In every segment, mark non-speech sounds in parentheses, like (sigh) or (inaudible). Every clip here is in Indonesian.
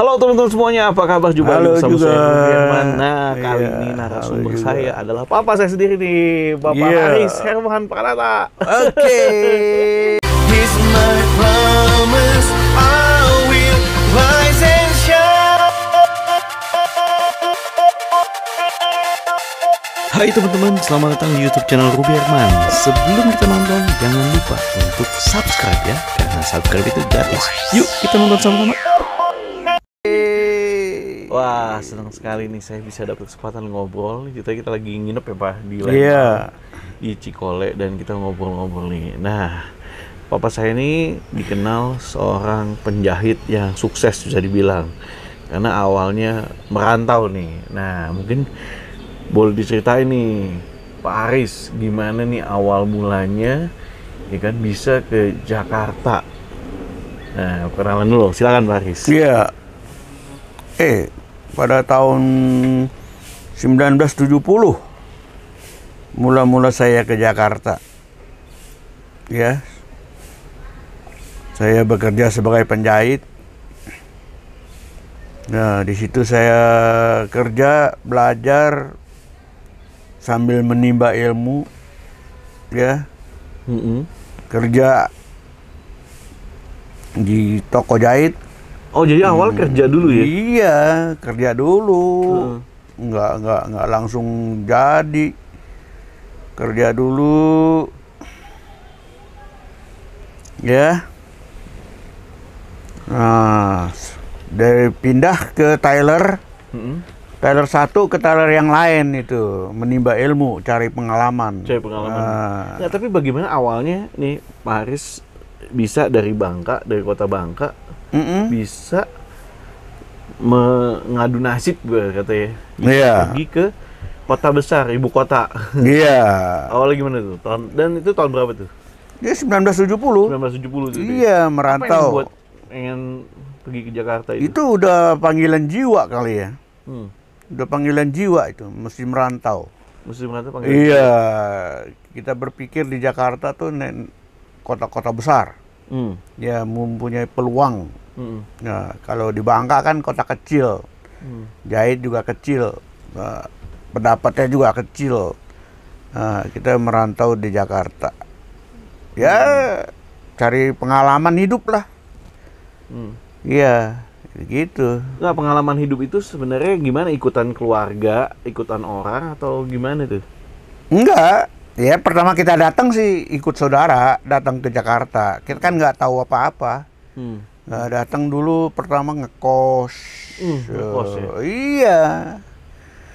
Halo teman-teman semuanya, apa kabar? Jumpa Halo lagi sama juga. saya Herman. Nah, kali kali iya, ini narasumber saya adalah papa saya sendiri nih, Bapak yeah. Aris Herman Pranata. Oke. Okay. Hai teman-teman, selamat datang di YouTube channel Ruby Herman. Sebelum kita nonton, jangan lupa untuk subscribe ya, karena subscribe itu gratis. Yuk, kita nonton sama-sama. Wah, senang sekali nih saya bisa dapat kesempatan ngobrol Kita kita lagi nginep ya, Pak, di Iya. Yeah. Di Cikole dan kita ngobrol-ngobrol nih. Nah, papa saya ini dikenal seorang penjahit yang sukses bisa dibilang. Karena awalnya merantau nih. Nah, mungkin boleh diceritain nih Pak Aris gimana nih awal mulanya ya kan bisa ke Jakarta. Nah, kenalan dulu. Silakan Pak Aris. Iya. Yeah. Eh, pada tahun 1970 mula-mula saya ke Jakarta ya saya bekerja sebagai penjahit nah di situ saya kerja belajar sambil menimba ilmu ya mm -hmm. kerja di toko jahit Oh jadi hmm. awal kerja dulu ya? Iya kerja dulu, hmm. nggak nggak nggak langsung jadi kerja dulu, ya. Nah dari pindah ke Tyler, hmm. Tyler satu ke Tyler yang lain itu menimba ilmu, cari pengalaman. Cari pengalaman. Nah, ya, tapi bagaimana awalnya nih Pak Haris bisa dari Bangka dari kota Bangka mm -mm. bisa mengadu nasib gue katanya bisa yeah. pergi ke kota besar ibu kota iya yeah. (laughs) awalnya gimana tuh tahun dan itu tahun berapa tuh ya, dia 1970 1970 tuh iya yeah, merantau buat pengen pergi ke Jakarta itu itu udah panggilan jiwa kali ya hmm. udah panggilan jiwa itu mesti merantau mesti merantau panggilan iya kita berpikir di Jakarta tuh kota-kota besar hmm. ya mempunyai peluang Hmm. Nah, kalau di Bangka kan kota kecil, hmm. jahit juga kecil, nah, pendapatnya juga kecil. Nah, kita merantau di Jakarta, ya hmm. cari pengalaman hidup lah. Mm. Iya, hmm. gitu. Nah, pengalaman hidup itu sebenarnya gimana? Ikutan keluarga, ikutan orang, atau gimana tuh? Enggak. Ya pertama kita datang sih ikut saudara datang ke Jakarta. Kita kan nggak tahu apa-apa. Mm. Nah, datang dulu pertama ngekos. Uh, ngekos ya? Eh, iya.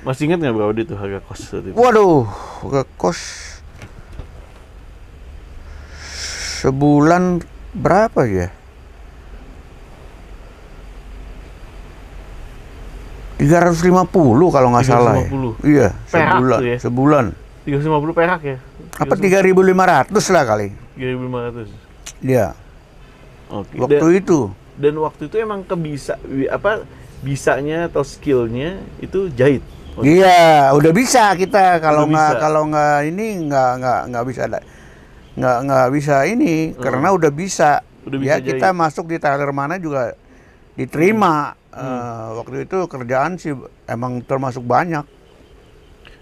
Masih ingat nggak berapa itu harga kos? Itu? Waduh, harga kos sebulan berapa ya? Tiga ratus lima puluh kalau nggak salah. Ya. Iya, perak sebulan. Ya? Sebulan. Tiga ratus lima puluh perak ya? 350. Apa tiga ribu lima ratus lah kali? Tiga ribu lima ratus. Iya okay. waktu dan, itu dan waktu itu emang kebisa apa bisanya atau skillnya itu jahit iya itu. udah bisa kita kalau nggak kalau nggak ini nggak nggak nggak bisa nggak nggak bisa ini hmm. karena udah bisa udah ya bisa kita masuk di tailor mana juga diterima hmm. Hmm. Uh, waktu itu kerjaan sih emang termasuk banyak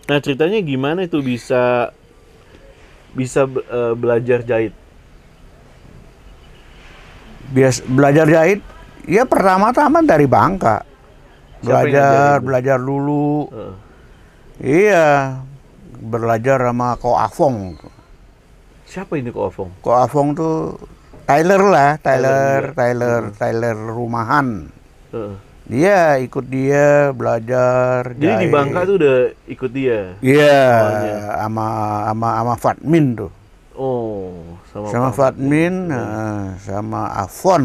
nah ceritanya gimana itu bisa bisa uh, belajar jahit bias belajar jahit ya pertama-tama dari Bangka belajar belajar dulu uh. iya belajar sama Ko Afong siapa ini Ko Afong Ko Afong tuh Tyler lah Tyler Tyler iya. Tyler, uh. Tyler rumahan uh. dia ikut dia belajar jadi jahit. di Bangka tuh udah ikut dia iya yeah, sama sama sama Fatmin tuh oh sama, sama Fatmin, ya. sama Afon.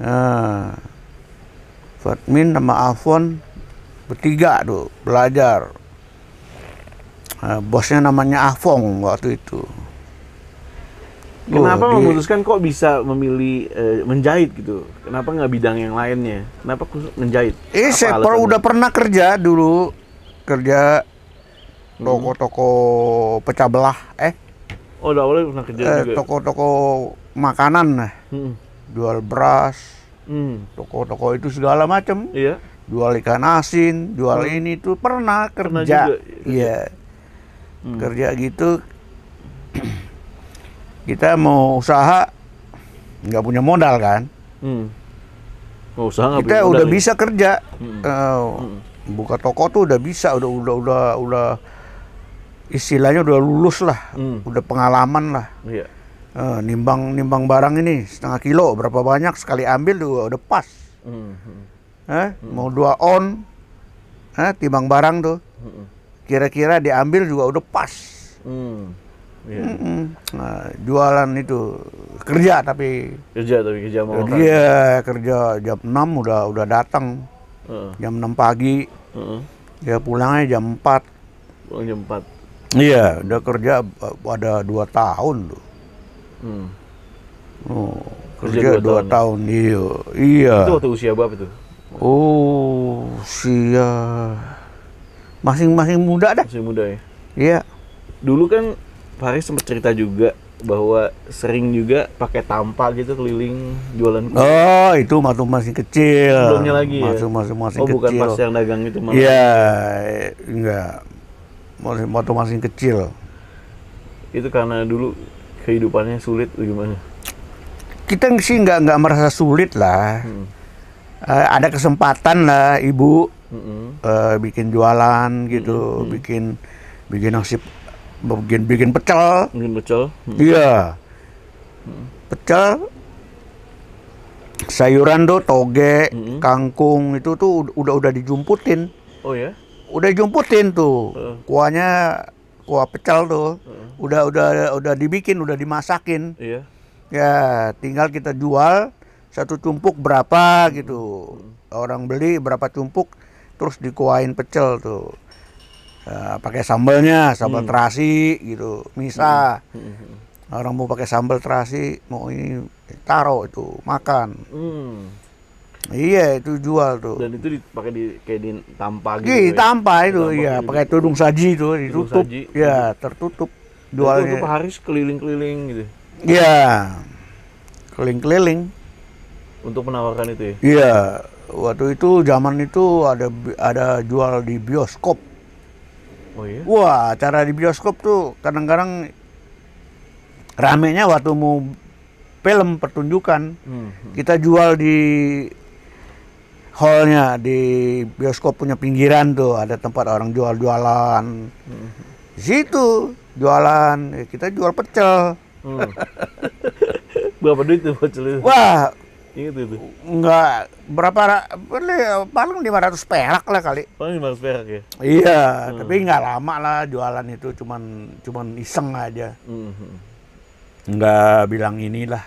Uh, Fatmin sama Afon bertiga tuh belajar. Uh, bosnya namanya Afong waktu itu. Kenapa oh, memutuskan dia... kok bisa memilih uh, menjahit gitu? Kenapa nggak bidang yang lainnya? Kenapa khusus menjahit? Eh, saya per, udah pernah kerja dulu kerja hmm. toko-toko pecah belah. Eh, Oh, udah awalnya pernah kerja eh, juga. Toko-toko makanan nah. Hmm. Jual beras. Hmm. Toko-toko itu segala macam. Iya. Jual ikan asin, jual hmm. ini itu pernah kerja. Iya. iya. Hmm. Kerja gitu (clears throat) kita mau usaha nggak punya modal kan? Hmm. Mau usaha kita udah nih. Ya? bisa kerja. Hmm. Uh, hmm. Buka toko tuh udah bisa, udah udah udah udah istilahnya udah lulus lah, hmm. udah pengalaman lah. Iya. Uh, nimbang nimbang barang ini setengah kilo berapa banyak sekali ambil juga udah pas. Hmm. Eh, hmm. mau dua on, eh, timbang barang tuh. Hmm. Kira-kira hmm. diambil juga udah pas. Hmm. Yeah. Hmm. Nah, jualan itu kerja tapi kerja tapi kerja mau dia kerja jam 6 udah udah datang uh. jam 6 pagi uh -uh. dia pulangnya jam 4 pulang jam empat. Iya, udah kerja pada eh, dua tahun loh. Hmm. Oh, kerja, kerja dua, dua tahun, tahun iya. Iya. Itu waktu usia berapa tuh? Oh, usia masing-masing muda dah. Masih muda ya. Iya. Dulu kan Faris sempat cerita juga bahwa sering juga pakai tampa gitu keliling jualan kue. Oh, itu waktu masih kecil. Sebelumnya lagi masuk ya. masih oh, kecil. bukan pas yang dagang itu malah. Iya, enggak motor masing kecil itu karena dulu kehidupannya sulit atau gimana kita sih nggak nggak merasa sulit lah hmm. uh, ada kesempatan lah ibu hmm. uh, bikin jualan gitu hmm. bikin bikin nasi bikin bikin pecel bikin pecel hmm. iya hmm. pecel sayuran tuh toge, -hmm. kangkung itu tuh udah udah dijumputin. Oh ya? udah jumputin tuh uh. kuahnya kuah pecel tuh uh. udah udah udah dibikin udah dimasakin iya. ya tinggal kita jual satu tumpuk berapa gitu hmm. orang beli berapa tumpuk terus dikuahin pecel tuh uh, pakai sambelnya sambal hmm. terasi gitu misa hmm. hmm. hmm. orang mau pakai sambal terasi mau ini taruh itu makan hmm. Iya itu jual tuh. Dan itu dipakai di kayak di tampa gitu. Iya, ya? tampa ya. itu iya, gitu. pakai tudung saji itu ditutup. Saji, ya, tertutup jualnya. Itu Haris keliling-keliling gitu. Iya. Keliling-keliling. Untuk menawarkan itu ya. Iya, waktu itu zaman itu ada ada jual di bioskop. Oh iya. Wah, acara di bioskop tuh kadang-kadang ramenya waktu mau film pertunjukan. hmm. hmm. Kita jual di hallnya di bioskop punya pinggiran tuh ada tempat orang jual jualan di situ jualan ya kita jual pecel hmm. (laughs) berapa duit tuh pecel itu wah itu itu? Enggak, berapa beli paling lima ratus perak lah kali. Paling lima ratus perak ya? Iya, hmm. tapi nggak lama lah jualan itu cuman cuman iseng aja. Hmm. Nggak bilang inilah.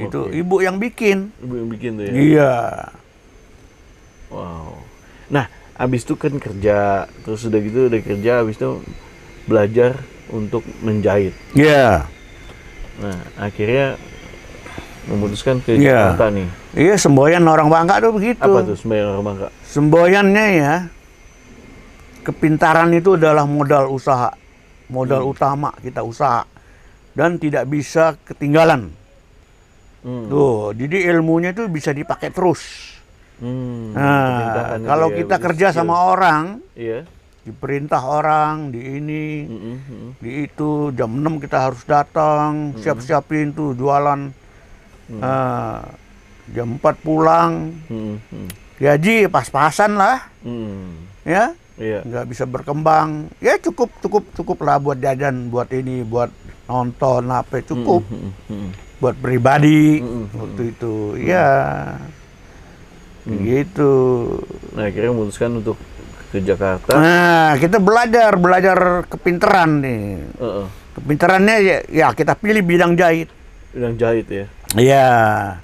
Okay. Itu ibu yang bikin. Ibu yang bikin tuh ya. Iya wow nah abis itu kan kerja terus udah gitu udah kerja abis itu belajar untuk menjahit Iya. yeah. nah akhirnya memutuskan ke yeah. Jakarta nih iya yeah, semboyan orang Bangka tuh begitu apa tuh semboyan orang Bangka semboyannya ya kepintaran itu adalah modal usaha modal hmm. utama kita usaha dan tidak bisa ketinggalan hmm. tuh jadi ilmunya itu bisa dipakai terus Hmm, nah, kalau ya, kita kerja skill. sama orang, yeah. diperintah orang di ini, mm -hmm. di itu jam 6 kita harus datang, mm -hmm. siap-siapin tuh jualan. Mm -hmm. uh, jam 4 pulang, mm -hmm. gaji pas-pasan lah, mm -hmm. ya, yeah. nggak bisa berkembang. Ya cukup, cukup, cukup lah buat jajan, buat ini, buat nonton apa cukup, mm -hmm. buat pribadi mm -hmm. waktu itu, mm -hmm. ya hmm. gitu nah akhirnya memutuskan untuk ke Jakarta nah kita belajar belajar kepinteran nih uh -uh. kepinterannya ya, ya kita pilih bidang jahit bidang jahit ya iya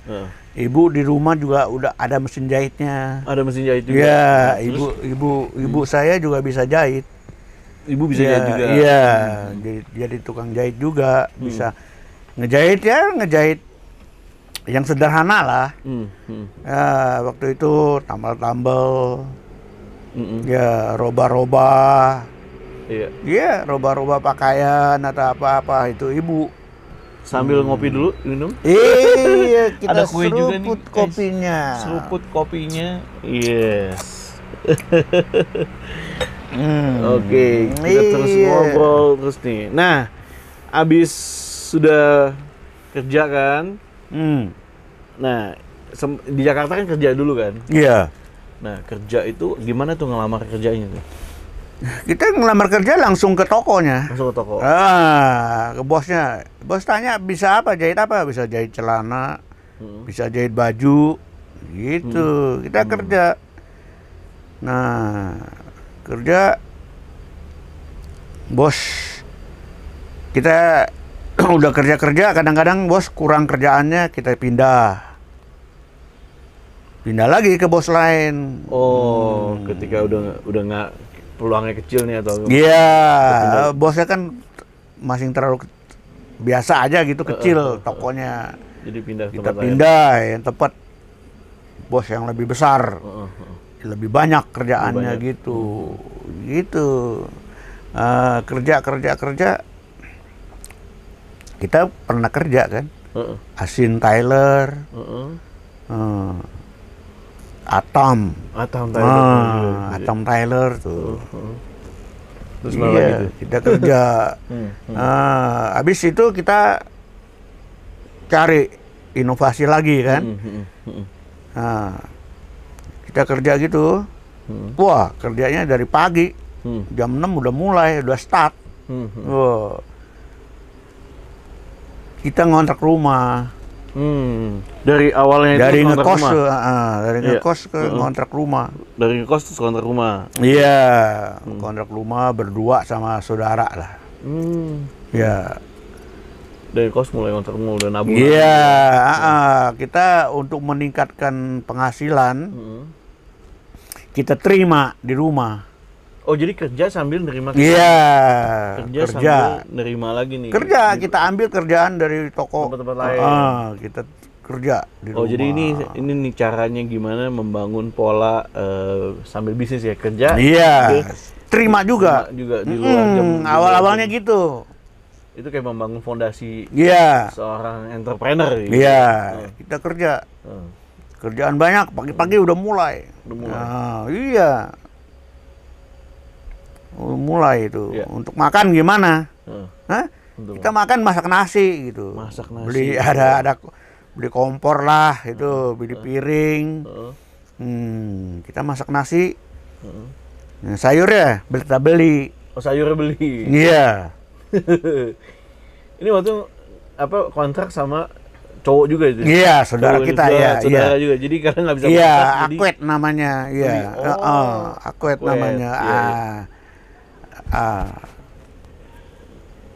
uh. Ibu di rumah juga udah ada mesin jahitnya. Ada mesin jahit juga. Iya, nah, ibu ibu ibu hmm. saya juga bisa jahit. Ibu bisa ya, jahit juga. Iya, hmm. jadi jadi tukang jahit juga hmm. bisa ngejahit ya, ngejahit yang sederhana lah. Hmm, hmm. Ya, waktu itu tambal-tambal, hmm, ya roba-roba, iya, yeah. roba-roba pakaian atau apa-apa itu ibu. Sambil hmm. ngopi dulu minum. Iya, (laughs) kita Ada kue seruput juga nih, guys. kopinya. Seruput kopinya, yes. (laughs) hmm. Oke, okay, kita iya. terus ngobrol terus nih. Nah, abis sudah kerja kan, Hmm. Nah, di Jakarta kan kerja dulu kan? Iya. Yeah. Nah, kerja itu gimana tuh ngelamar kerjanya tuh? Kita ngelamar kerja langsung ke tokonya. Langsung ke toko. Ah, ke bosnya. Bos tanya bisa apa? Jahit apa? Bisa jahit celana, hmm. bisa jahit baju. Gitu. Hmm. Kita hmm. kerja. Nah, kerja bos kita (clears throat) udah kerja-kerja kadang-kadang bos kurang kerjaannya kita pindah pindah lagi ke bos lain oh hmm. ketika udah udah nggak peluangnya kecil nih atau iya yeah, bosnya kan masing terlalu biasa aja gitu kecil uh, uh, uh, tokonya jadi pindah ke kita pindah lain. yang tepat bos yang lebih besar uh, uh, uh. lebih banyak kerjaannya lebih banyak. gitu gitu uh, kerja kerja kerja kita pernah kerja kan uh -uh. Asin Tyler uh -uh. Uh, Atom Atom Tyler uh, Atom Tyler tuh uh huh Terus iya, gitu. kita kerja Uh, habis itu kita cari inovasi lagi kan uh, kita kerja gitu hmm. wah kerjanya dari pagi hmm. jam 6 udah mulai udah start hmm, hmm. Wow kita ngontrak rumah. Hmm. Dari awalnya dari ah, ah, iya. ngekos Ke, uh, dari yeah. ngekos ke ngontrak rumah. Dari ngekos ke ngontrak rumah. Iya, yeah. hmm. ngontrak rumah berdua sama saudara lah. Hmm. Ya. Yeah. Dari kos mulai ngontrak rumah udah nabung. Iya, yeah. uh, uh, kita untuk meningkatkan penghasilan hmm. kita terima di rumah. Oh jadi kerja sambil nerima Iya. kerja, kerja sambil nerima lagi nih. Kerja gitu. kita ambil kerjaan dari toko. Tempat-tempat lain. Uh, kita kerja di Oh rumah. jadi ini ini nih caranya gimana membangun pola uh, sambil bisnis ya kerja. Iya. Terima juga. Terima juga di hmm, luar hmm, jam. Awal-awalnya gitu. Itu kayak membangun fondasi yeah. seorang entrepreneur. Gitu. Iya. Yeah. Hmm. Kita kerja. Uh. Kerjaan banyak pagi-pagi udah mulai. Udah mulai. Nah, iya Oh, mulai itu yeah. untuk makan gimana Hmm. Hah? Untuk kita makan masak nasi gitu masak nasi beli iya. ada ada beli kompor lah itu hmm. beli piring Hmm. hmm, kita masak nasi Hmm. nah, beli kita beli oh sayurnya beli iya yeah. (laughs) ini waktu apa kontrak sama cowok juga itu. Iya, saudara cowok kita ya. Saudara iya. juga. Jadi kalian nggak bisa Iya, masak, akuet jadi... namanya. Iya. Oh, oh akuet, akuet namanya. Yeah, iya. ah.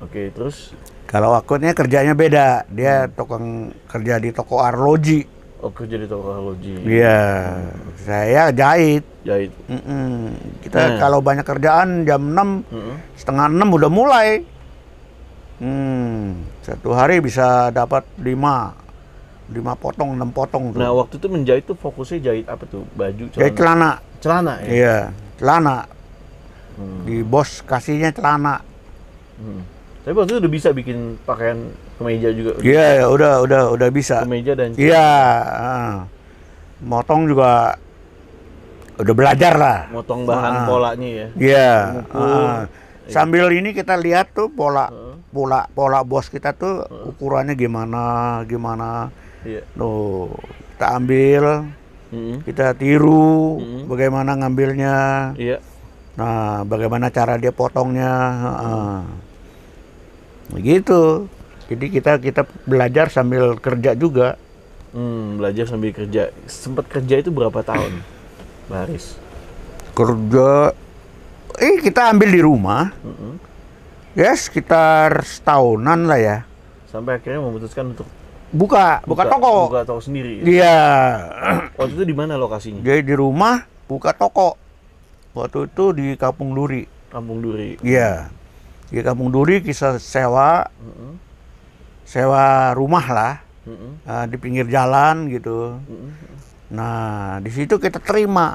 Oke, terus kalau akunnya kerjanya beda. Dia hmm. tukang kerja di toko arloji. Oh, kerja di toko arloji. Iya. Hmm. Saya jahit. Jahit. Mm -mm. Kita hmm. kalau banyak kerjaan jam 6, hmm. setengah 6 udah mulai. Hmm, satu hari bisa dapat 5 lima potong, enam potong tuh. Nah, waktu itu menjahit tuh fokusnya jahit apa tuh? Baju, celana. Jahit celana. Celana ya. Iya, celana hmm. di bos kasihnya celana hmm. tapi waktu itu udah bisa bikin pakaian kemeja juga iya ya, udah udah udah bisa kemeja dan iya uh, motong juga udah belajar lah motong bahan uh, polanya ya iya uh, sambil ini kita lihat tuh pola uh. pola pola bos kita tuh uh. ukurannya gimana gimana yeah. tuh kita ambil mm -hmm. kita tiru mm -hmm. bagaimana ngambilnya yeah. Nah, bagaimana cara dia potongnya? Begitu. gitu. Jadi kita kita belajar sambil kerja juga. Hmm, belajar sambil kerja. Sempat kerja itu berapa tahun, Baris? Kerja, eh kita ambil di rumah. -hmm. Ya sekitar setahunan lah ya. Sampai akhirnya memutuskan untuk buka buka, buka toko. Buka toko sendiri. Iya. Waktu itu di mana lokasinya? Jadi di rumah buka toko. Waktu itu di Kampung Duri. Kampung Duri. Iya. Di Kampung Duri kisah sewa, mm -hmm. sewa rumah lah mm -hmm. uh, di pinggir jalan gitu. Mm -hmm. Nah di situ kita terima.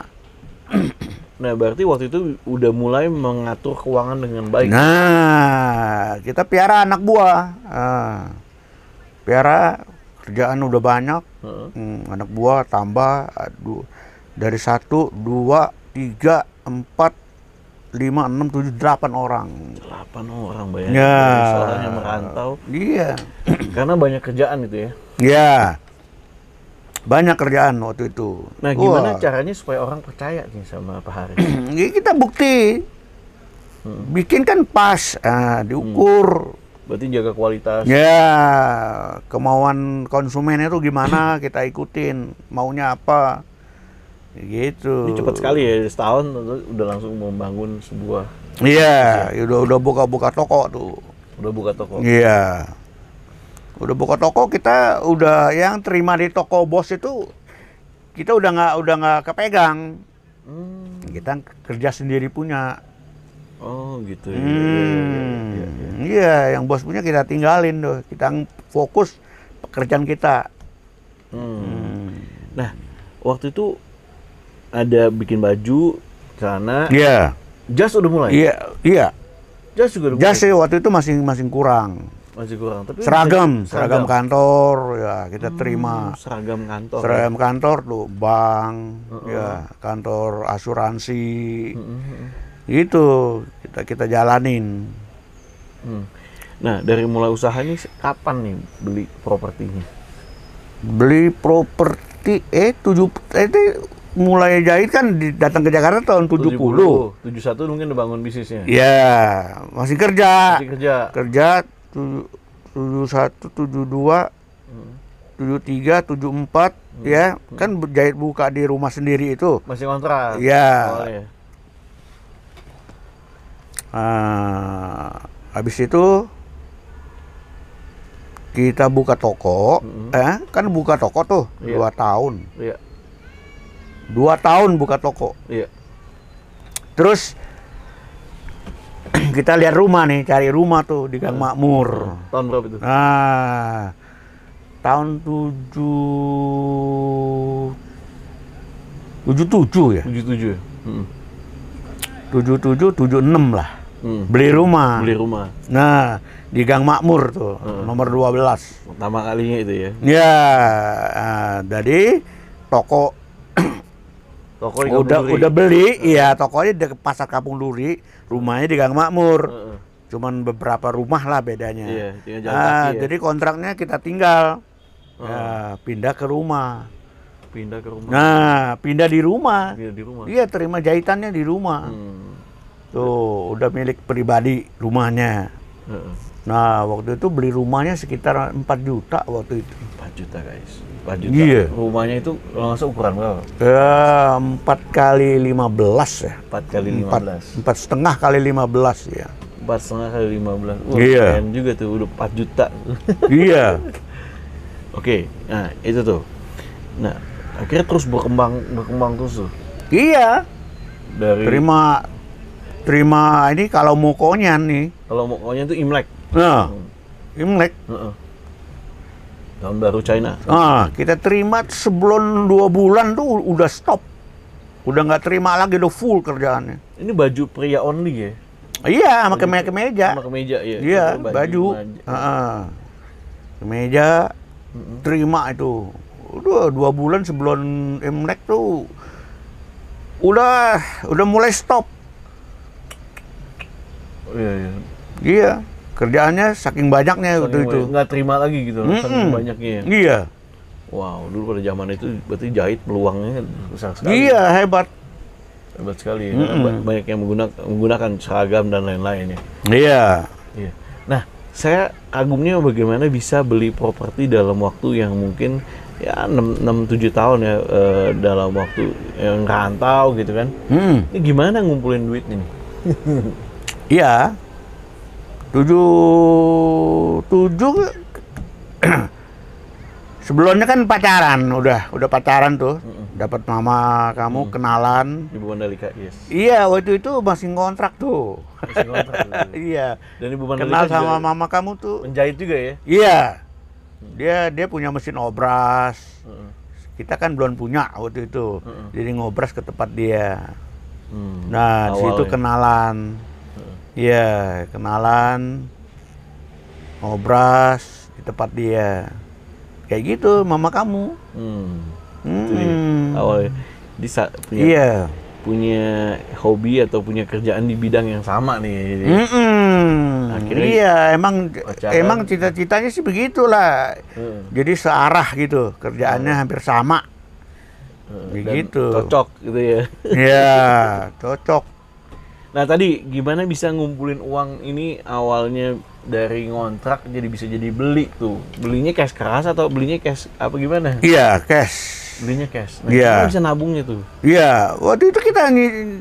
(clears throat) Nah, berarti waktu itu udah mulai mengatur keuangan dengan baik. Nah, kita piara anak buah. Uh, piara kerjaan udah banyak. Hmm. Hmm, anak buah tambah aduh dari satu, dua, tiga, empat lima enam tujuh delapan orang delapan orang banyak ya. Soalnya merantau iya (clears throat) karena banyak kerjaan itu ya iya banyak kerjaan waktu itu nah gimana Wah. caranya supaya orang percaya nih sama Pak Hari (clears throat) kita bukti hmm. bikin kan pas nah, diukur hmm. Berarti jaga kualitas. Ya, kemauan konsumen itu gimana kita ikutin, maunya apa gitu. Ini cepat sekali ya setahun udah langsung membangun sebuah. Iya, yeah, udah udah buka-buka toko tuh. Udah buka toko. Iya. Udah buka toko kita udah yang terima di toko bos itu kita udah nggak udah nggak kepegang. Hmm. Kita kerja sendiri punya. Oh gitu. Ya. Hmm. Iya, hmm. ya, ya, ya, yeah, iya. iya, yang bos punya kita tinggalin tuh. Kita fokus pekerjaan kita. Hmm. hmm. Nah, waktu itu ada bikin baju celana iya yeah. jas udah mulai iya yeah, iya yeah. jas juga udah jas waktu itu masih masih kurang masih kurang tapi seragam masih, seragam, seragam kantor ya kita hmm, terima seragam kantor seragam ya. kantor tuh bank uh -uh. ya hmm. kantor asuransi uh -uh. itu kita kita jalanin hmm. nah dari mulai usaha ini kapan nih beli propertinya beli properti eh tujuh eh mulai jahit kan datang ke Jakarta tahun 70. 70. 71 mungkin udah bangun bisnisnya. Iya, yeah, masih kerja. Masih kerja. Kerja 71 72 73, 74 hmm. ya, hmm. kan jahit buka di rumah sendiri itu. Masih kontrak. Iya. Oh, iya. Uh, habis itu kita buka toko, hmm. eh kan buka toko tuh yeah. dua tahun. Yeah dua tahun buka toko iya. terus (clears throat) kita lihat rumah nih cari rumah tuh di Gang iya. Makmur tahun berapa itu nah tahun tujuh tujuh tujuh ya tujuh tujuh ya? Hmm. tujuh tujuh tujuh enam lah hmm. beli rumah beli rumah nah di Gang Makmur tuh hmm. nomor belas, pertama kalinya itu ya ya nah, jadi toko Toko di udah Duri. udah beli, iya uh. tokonya di pasar Kampung Duri, rumahnya di Gang Makmur. Uh Cuman beberapa rumah lah bedanya. yeah, iya, nah, kaki, ya. Jadi kontraknya kita tinggal, uh. ya, pindah ke rumah. Pindah ke rumah. Nah, pindah di rumah. Pindah di rumah. Iya, terima jahitannya di rumah. Hmm. Tuh, udah milik pribadi rumahnya. -uh. Nah, waktu itu beli rumahnya sekitar 4 juta waktu itu. 4 juta, guys. 4 juta. Iya. Rumahnya itu langsung ukuran berapa? Eh, empat kali lima belas ya. Empat kali lima belas. Empat setengah kali lima belas ya. Empat setengah kali lima belas. Iya. Keren juga tuh udah empat juta. (laughs) iya. Oke, nah itu tuh. Nah akhirnya terus berkembang berkembang terus tuh. Iya. Dari terima terima ini kalau mau konyan nih. Kalau mau konyan tuh imlek. Nah, imlek. Uh -uh Tahun baru China. Ah, kita terima sebelum dua bulan tuh udah stop. Udah nggak terima lagi udah full kerjaannya. Ini baju pria only ya? Iya, sama ke kemeja. Sama kemeja iya. Iya, baju. Heeh. Ah, ah. Kemeja terima itu. Udah dua bulan sebelum Imlek tuh udah udah mulai stop. Oh, iya, iya. Iya kerjaannya saking banyaknya saking waktu itu nggak terima lagi gitu mm -mm. saking banyaknya ya. iya wow dulu pada zaman itu berarti jahit peluangnya besar sekali iya hebat hebat sekali ya. mm -mm. banyak yang menggunakan menggunakan seragam dan lain-lain ya iya iya nah saya kagumnya bagaimana bisa beli properti dalam waktu yang mungkin ya enam tujuh tahun ya e, dalam waktu yang rantau gitu kan. mm. Ini gimana ngumpulin duit ini? Iya tujuh tujuh (clears throat) sebelumnya kan pacaran udah udah pacaran tuh mm -mm. dapat mama kamu mm. kenalan ibu Mandalika yes iya waktu itu masih kontrak tuh masih kontrak (laughs) iya. iya dan ibu Mandalika kenal sama juga mama kamu tuh menjahit juga ya iya mm. dia dia punya mesin obras mm. kita kan belum punya waktu itu mm. jadi ngobras ke tempat dia mm. nah Awal situ ya. kenalan Iya, kenalan, ngobras di tempat dia. Kayak gitu, mama kamu. Hmm. hmm. Awal di punya, iya. punya hobi atau punya kerjaan di bidang yang sama nih. Hmm. Akhirnya iya, emang pacaran. emang cita-citanya sih begitulah. Hmm. Jadi searah gitu, kerjaannya hmm. hampir sama. Begitu. Hmm. Dan gitu. cocok gitu ya. Iya, (laughs) cocok. Nah tadi gimana bisa ngumpulin uang ini awalnya dari ngontrak jadi bisa jadi beli tuh belinya cash keras atau belinya cash apa gimana? Iya cash. Belinya cash. Nah, iya. Bisa nabungnya tuh. Iya waktu itu kita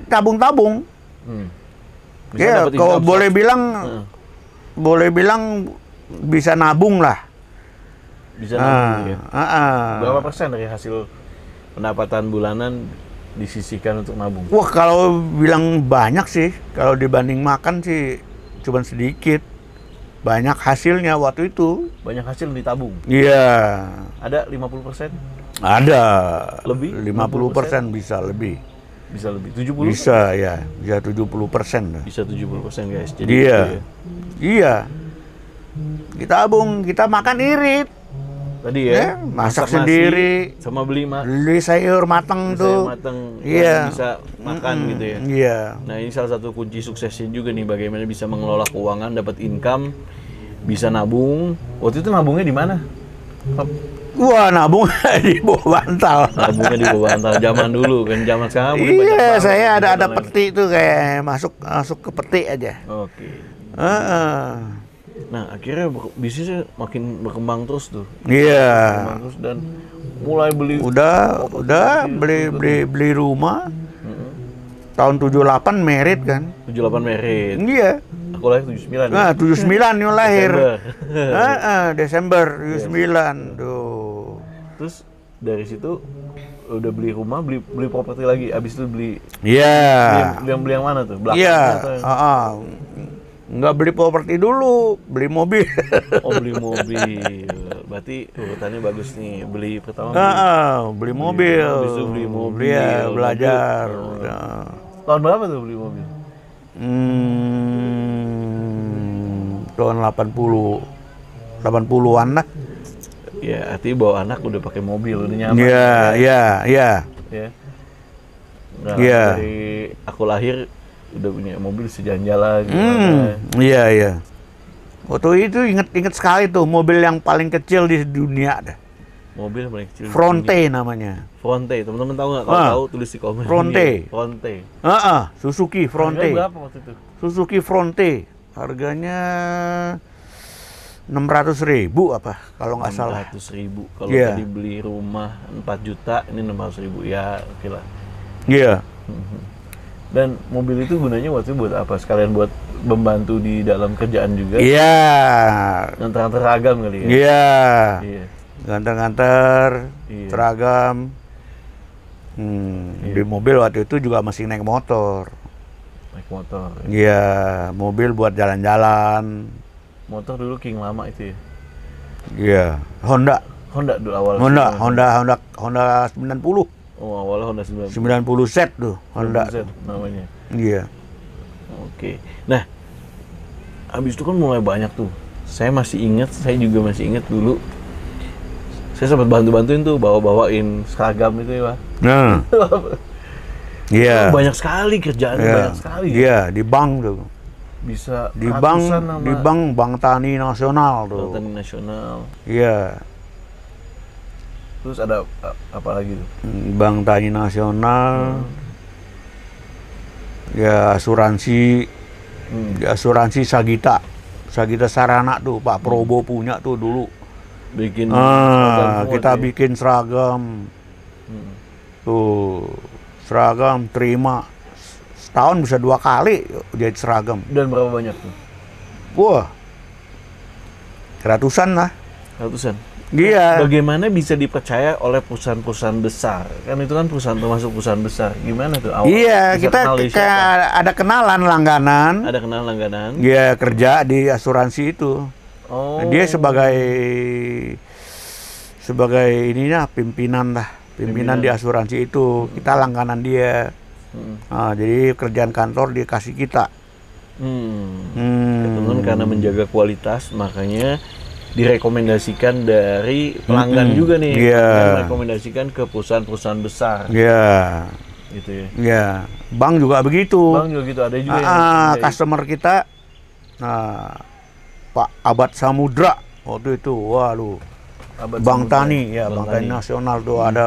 tabung-tabung. Hmm. Iya kalau boleh bilang hmm. boleh bilang bisa nabung lah. Bisa nabung ah, ya. Ah, ah. Berapa persen dari hasil pendapatan bulanan disisikan untuk nabung? Wah kalau bilang banyak sih, kalau dibanding makan sih cuman sedikit. Banyak hasilnya waktu itu. Banyak hasil ditabung? Iya. Ada 50 persen? Ada. Lebih? 50 persen bisa lebih. Bisa lebih? 70? Bisa ya, bisa 70 persen. Bisa 70 persen guys. Jadi iya. Gitu ya. Iya. Kita abung, kita makan irit. Tadi ya. ya masak, masak sendiri nasi, sama beli ma beli sayur matang beli tuh. Sayur matang. Iya. Yeah. Bisa makan mm -hmm. gitu ya. Iya. Yeah. Nah, ini salah satu kunci suksesnya juga nih bagaimana bisa mengelola keuangan, dapat income, bisa nabung. Waktu itu nabungnya di mana? Wah nabung (laughs) di bawah bantal. Nabungnya di bawah bantal zaman dulu kan zaman sekarang. Iya saya ada ada peti itu kayak masuk masuk ke peti aja. Oke. Okay. Uh -uh. Nah akhirnya bisnisnya makin berkembang terus tuh. Iya. Terus dan mulai beli. Udah, udah gitu beli gitu beli beli rumah. Mm-hmm. Tahun 78 merit kan? tujuh delapan merit. Iya. Aku lahir 79. Nah, sembilan nih ah, (laughs) lahir. Desember. (laughs) ah, ah, Desember 79. sembilan Tuh. Terus dari situ udah beli rumah, beli beli properti lagi, abis itu beli. Iya. Yeah. Beli, beli, yang beli yang mana tuh? Belakang. Iya. Yeah. Uh ah. Nggak beli properti dulu, beli mobil. Oh beli mobil. Berarti urutannya bagus nih. Beli pertama. Beli, nah, beli mobil. Beli, beli mobil. Ya, belajar. Mobil. Nah. Iya. Tahun berapa tuh beli mobil? Hmm, tahun 80 delapan puluh anak Ya, artinya bawa anak udah pakai mobil, udah nyaman. Iya, iya, iya. Iya. Nah, iya. Dari aku lahir udah punya mobil sejalan jalan gitu. hmm, iya iya waktu itu inget-inget sekali tuh mobil yang paling kecil di dunia deh mobil yang paling kecil Fronte di dunia. namanya Fronte teman-teman tahu nggak kalau ah. tahu tulis di komen Fronte ya. Fronte ah uh Suzuki Fronte waktu itu Suzuki Fronte harganya enam ratus ribu apa kalau nggak salah ratus ribu kalau yeah. dibeli rumah empat juta ini enam ratus ribu ya oke okay lah iya yeah. Mhm dan mobil itu gunanya waktu buat apa sekalian buat membantu di dalam kerjaan juga iya yeah. nganter-nganter ragam kali ya iya yeah. yeah. nganter-nganter yeah. teragam hmm, yeah. di mobil waktu itu juga masih naik motor naik motor iya yeah. mobil buat jalan-jalan motor dulu king lama itu ya iya yeah. Honda Honda dulu awal Honda Honda Honda Honda 90 Oh, awalnya Honda 90. 90 set tuh Honda. 90 set namanya. Iya. Oke. Nah, habis itu kan mulai banyak tuh. Saya masih ingat, saya juga masih ingat dulu saya sempat bantu-bantuin tuh bawa-bawain seragam itu ya, Pak. Nah. (laughs) Iya. yeah. Banyak sekali kerjaan yeah. banyak sekali. Iya, yeah, di bank tuh. Bisa di bank di bank Bank Tani Nasional tuh. Bank Tani Nasional. Iya. Yeah Terus ada apa lagi tuh? Bank Tani Nasional. Hmm. Ya asuransi hmm. Ya, asuransi Sagita. Sagita Sarana tuh Pak Probo punya tuh dulu. Bikin ah, kita ya. bikin seragam. Hmm. Tuh, seragam terima setahun bisa dua kali jadi seragam. Dan berapa banyak tuh? Wah, ratusan lah. Ratusan. Iya. Bagaimana bisa dipercaya oleh perusahaan-perusahaan besar? Kan itu kan perusahaan termasuk perusahaan besar. Gimana tuh awal? Iya, kita kayak ada kenalan langganan. Ada kenalan langganan. Dia kerja di asuransi itu. Oh. Dia sebagai sebagai ininya pimpinan lah, pimpinan, pimpinan. di asuransi itu. Hmm. Kita langganan dia. Hmm. Nah, jadi kerjaan kantor dikasih kita. Hmm. hmm. karena menjaga kualitas, makanya direkomendasikan dari pelanggan hmm. juga nih yeah. Iya. rekomendasikan ke perusahaan-perusahaan besar. Iya. Yeah. Gitu ya. Iya. Bank juga begitu. Bank juga gitu ada juga. Ah, yang ah, customer itu. kita nah Pak Abad Samudra waktu itu waduh Abad Bank Samudra. Tani ya Bank, Bank Tani. Nasional tuh hmm. ada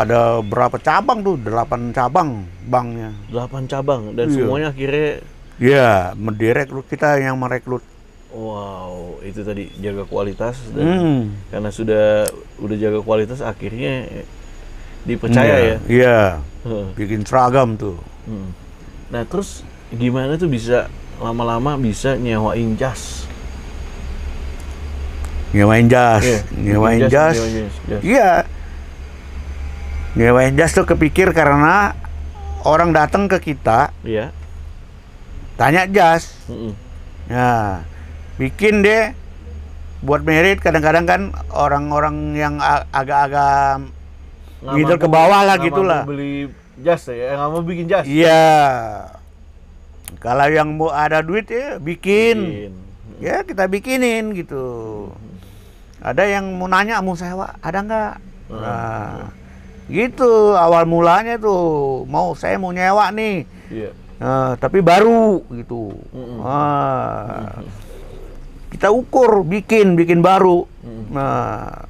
ada berapa cabang tuh? Delapan cabang banknya. Delapan cabang dan yeah. semuanya kira. Ya, yeah, mendirek kita yang merekrut Wow, itu tadi jaga kualitas dan hmm. karena sudah udah jaga kualitas akhirnya dipercaya hmm, ya. Iya. Hmm. Bikin seragam tuh. Hmm. Nah, terus gimana tuh bisa lama-lama bisa nyewain jas? Nyewain jas, yeah, nyewain jas. Iya. Nyewain jas tuh kepikir karena orang datang ke kita. Iya. Yeah. Tanya jas. Mm -mm. Nah, bikin deh buat merit kadang-kadang kan orang-orang yang agak-agak middle ke bawah lah gitulah beli jas ya eh, nggak mau bikin jas iya kalau yang mau ada duit ya bikin, bikin. ya kita bikinin gitu ada yang mau nanya mau sewa ada nggak hmm. nah, gitu awal mulanya tuh mau saya mau nyewa nih yeah. nah, tapi baru gitu mm -mm. (laughs) kita ukur bikin bikin baru hmm. nah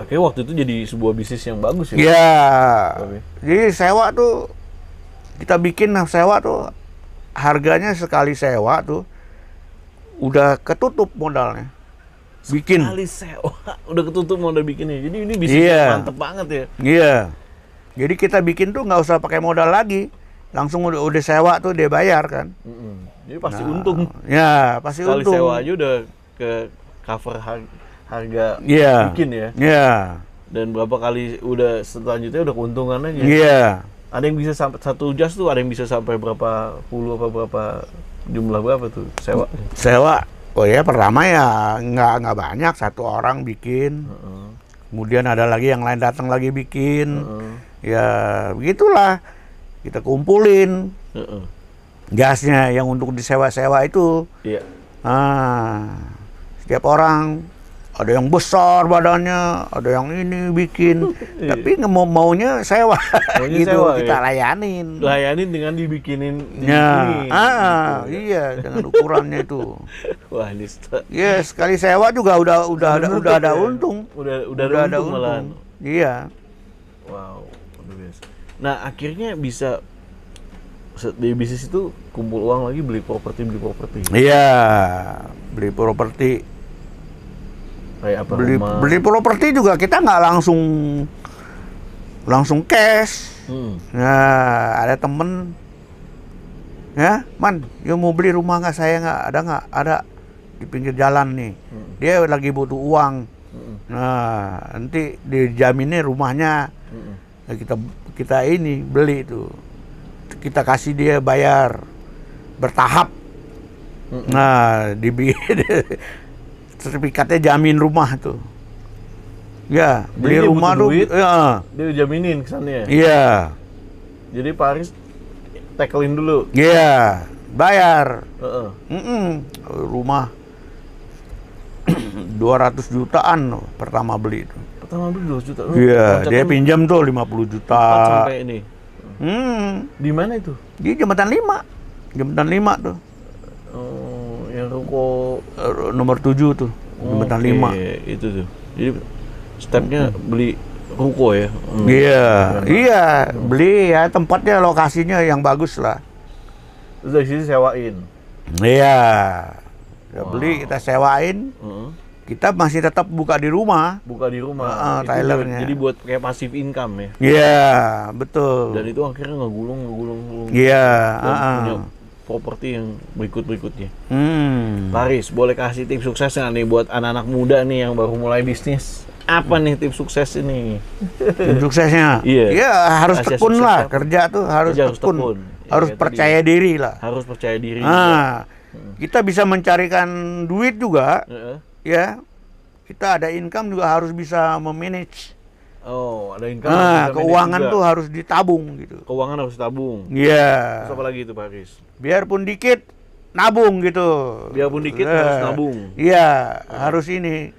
akhirnya waktu itu jadi sebuah bisnis yang bagus ya Iya. jadi sewa tuh kita bikin nah sewa tuh harganya sekali sewa tuh udah ketutup modalnya bikin sekali sewa (laughs) udah ketutup modal bikinnya jadi ini bisnis yeah. mantep banget ya iya yeah. jadi kita bikin tuh nggak usah pakai modal lagi langsung udah udah sewa tuh dia bayar kan mm -hmm. Ini pasti nah, untung. Ya, pasti Sekali untung. Kali sewa juga udah ke cover harga, harga iya. yeah. bikin ya. Iya. Yeah. Dan berapa kali udah selanjutnya udah keuntungannya gitu. Iya. Yeah. Ada yang bisa sampai satu jas tuh ada yang bisa sampai berapa puluh apa berapa jumlah berapa tuh sewa? Sewa. Oh ya pertama ya nggak nggak banyak satu orang bikin. Uh -uh. Kemudian ada lagi yang lain datang lagi bikin. Uh -uh. Ya begitulah kita kumpulin. Uh -uh gasnya yang untuk disewa-sewa itu. Iya. Ah, setiap orang ada yang besar badannya, ada yang ini bikin, (laughs) iya. tapi nggak mau maunya sewa maunya (laughs) gitu sewa, kita ya? layanin. Layanin dengan dibikinin. Ya, ah, gitu, iya dengan ukurannya itu. (laughs) Wah, lista. Iya, yes, sekali sewa juga udah udah ada udah ada ya? untung. Udah udah, udah ada untung. Iya. Wow, luar biasa. Nah, akhirnya bisa di bisnis itu kumpul uang lagi beli properti beli properti iya beli properti kayak apa beli rumah. beli properti juga kita nggak langsung langsung cash hmm. nah ada temen ya man yuk ya mau beli rumah nggak saya nggak ada nggak ada di pinggir jalan nih hmm. dia lagi butuh uang hmm. nah nanti dijaminnya rumahnya hmm. nah, kita kita ini beli tuh kita kasih dia bayar bertahap. Nah, di (laughs) sertifikatnya jamin rumah tuh. Ya, Jadi beli rumah tuh. Duit, ya. Dia jaminin kesannya. Iya. Jadi Jadi Paris tacklein dulu. Iya, yeah. bayar. Uh-uh. mm Rumah 200 (clears throat) jutaan pertama beli itu. Pertama beli 200 juta. Iya, yeah. dia kan pinjam tuh 50 juta. Sampai ini. Hmm. Di mana itu? Di Jembatan 5. Jembatan 5 tuh. Oh, yang ruko er, nomor 7 tuh. Jembatan okay, 5. itu tuh. Jadi stepnya hmm. beli ruko ya. Hmm. Iya, Jembatan. iya, beli ya tempatnya lokasinya yang bagus lah. Terus dari sini sewain. Iya. Ya, wow. beli kita sewain. Hmm kita masih tetap buka di rumah. Buka di rumah. Uh, trailernya. Jadi buat kayak pasif income ya. Iya, yeah, betul. Dan itu akhirnya ngegulung, ngegulung, ngegulung. Iya. Yeah, uh, Punya properti yang berikut-berikutnya. Hmm. Laris, boleh kasih tips sukses nggak nih buat anak-anak muda nih yang baru mulai bisnis? Apa nih tips sukses ini? Tips suksesnya? Iya. Yeah. harus Asia tekun lah. Apa? Kerja tuh harus Kerja tekun. Iya, harus, Ya, percaya tadi, diri lah. Harus percaya diri. Nah, kita bisa mencarikan duit juga. Uh -huh ya kita ada income juga harus bisa memanage Oh, ada income. Nah, keuangan juga. tuh harus ditabung gitu. Keuangan harus ditabung. Iya. Yeah. Apalagi itu Pak Kris? Biarpun dikit nabung gitu. Biarpun dikit yeah. harus nabung. Iya, yeah, oh. harus ini.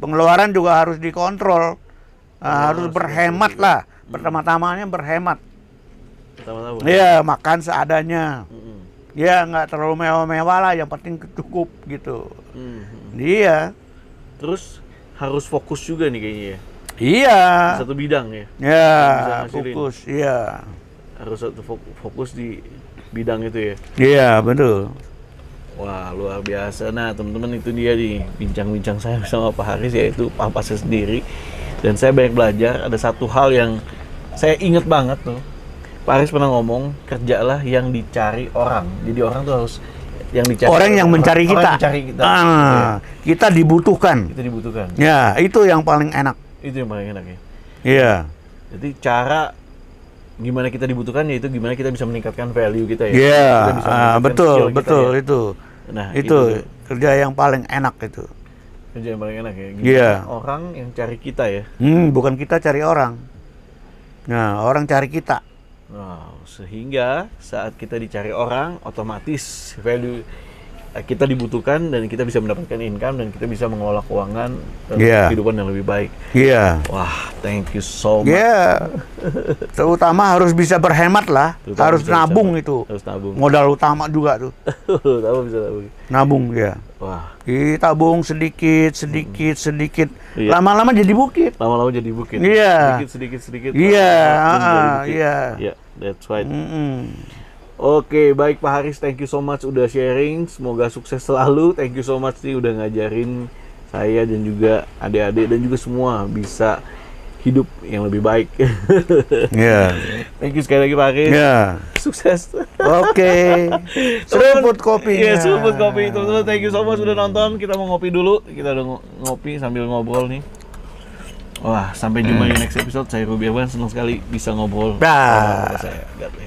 Pengeluaran juga harus dikontrol. Nah, oh, harus berhemat juga. lah. Hmm. Pertama-tamanya berhemat. Pertama-tama. Iya, yeah, makan seadanya. Hmm. Ya nggak terlalu mewah-mewah lah, yang penting cukup gitu. Hmm. Iya. Terus harus fokus juga nih kayaknya ya. Iya. satu bidang ya. Iya, fokus, iya. Harus satu fokus di bidang itu ya. Iya, betul. Wah, luar biasa. Nah, teman-teman itu dia di bincang-bincang saya sama Pak Haris yaitu Papa saya sendiri. Dan saya banyak belajar, ada satu hal yang saya ingat banget tuh. Pak Haris pernah ngomong, kerjalah yang dicari orang. Jadi orang tuh harus yang dicari orang yang mencari orang, kita. Orang mencari kita. Ah, ya. Kita dibutuhkan. Kita dibutuhkan. Ya, itu yang paling enak. Itu yang paling enak ya. Iya. Jadi cara gimana kita dibutuhkan yaitu gimana kita bisa meningkatkan value kita ya. Iya. Yeah. Ah, betul, betul ya. itu. Nah, itu, itu kerja yang paling enak itu. Kerja yang paling enak ya. Iya. yeah. orang yang cari kita ya. Hmm, bukan kita cari orang. Nah, orang cari kita. Wow, sehingga saat kita dicari orang, otomatis value Eh, kita dibutuhkan dan kita bisa mendapatkan income dan kita bisa mengelola keuangan dan yeah. kehidupan yang lebih baik. Iya. Yeah. Wah, thank you so much. Iya. Yeah. Terutama harus bisa berhemat lah, Terutama harus nabung bisa, itu. Harus nabung. Modal utama juga tuh. (laughs) Tahu bisa nabung. Nabung ya. Wah. Kita tabung sedikit, sedikit, sedikit. Iya. Lama-lama yeah. jadi bukit. Lama-lama jadi bukit. Iya. Yeah. Sedikit, sedikit, sedikit. Iya. Ah, iya. Iya. That's right. Mm -mm. Oke, baik Pak Haris, thank you so much udah sharing. Semoga sukses selalu. Thank you so much sih udah ngajarin saya dan juga adik-adik dan juga semua bisa hidup yang lebih baik. (laughs) Ya. Yeah. Thank you sekali lagi Pak Haris. Ya. Yeah. Sukses. Oke. Okay. Seruput kopi. Ya, yeah, seruput kopi. Teman-teman, thank you so much udah nonton. Kita mau ngopi dulu. Kita udah ngopi sambil ngobrol nih. Wah, sampai jumpa di hmm. next episode. Saya Ruby Irwan, senang sekali bisa ngobrol. Bye. Saya.